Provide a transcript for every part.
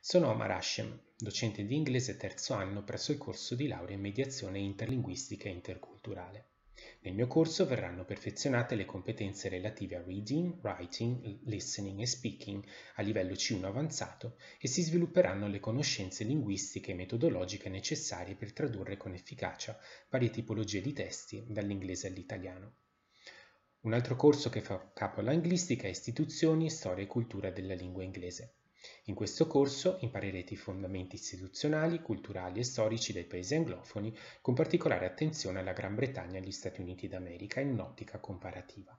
Sono Omar Hashem, docente di inglese terzo anno presso il corso di laurea in mediazione interlinguistica e interculturale. Nel mio corso verranno perfezionate le competenze relative a reading, writing, listening e speaking a livello C1 avanzato e si svilupperanno le conoscenze linguistiche e metodologiche necessarie per tradurre con efficacia varie tipologie di testi dall'inglese all'italiano. Un altro corso che fa capo alla anglistica è Istituzioni, Storia e Cultura della Lingua Inglese. In questo corso imparerete i fondamenti istituzionali, culturali e storici dei paesi anglofoni, con particolare attenzione alla Gran Bretagna e agli Stati Uniti d'America in un'ottica comparativa.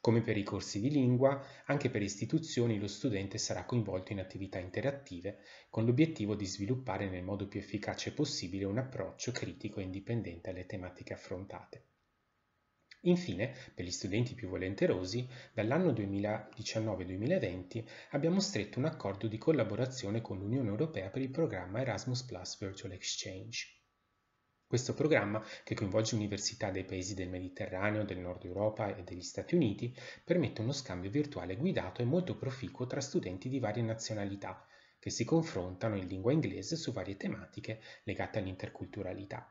Come per i corsi di lingua, anche per istituzioni lo studente sarà coinvolto in attività interattive con l'obiettivo di sviluppare nel modo più efficace possibile un approccio critico e indipendente alle tematiche affrontate. Infine, per gli studenti più volenterosi, dall'anno 2019-2020 abbiamo stretto un accordo di collaborazione con l'Unione Europea per il programma Erasmus Plus Virtual Exchange. Questo programma, che coinvolge università dei paesi del Mediterraneo, del Nord Europa e degli Stati Uniti, permette uno scambio virtuale guidato e molto proficuo tra studenti di varie nazionalità, che si confrontano in lingua inglese su varie tematiche legate all'interculturalità.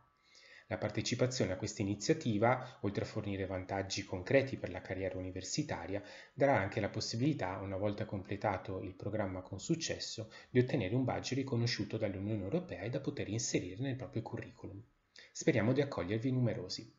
La partecipazione a questa iniziativa, oltre a fornire vantaggi concreti per la carriera universitaria, darà anche la possibilità, una volta completato il programma con successo, di ottenere un badge riconosciuto dall'Unione Europea e da poter inserire nel proprio curriculum. Speriamo di accogliervi numerosi.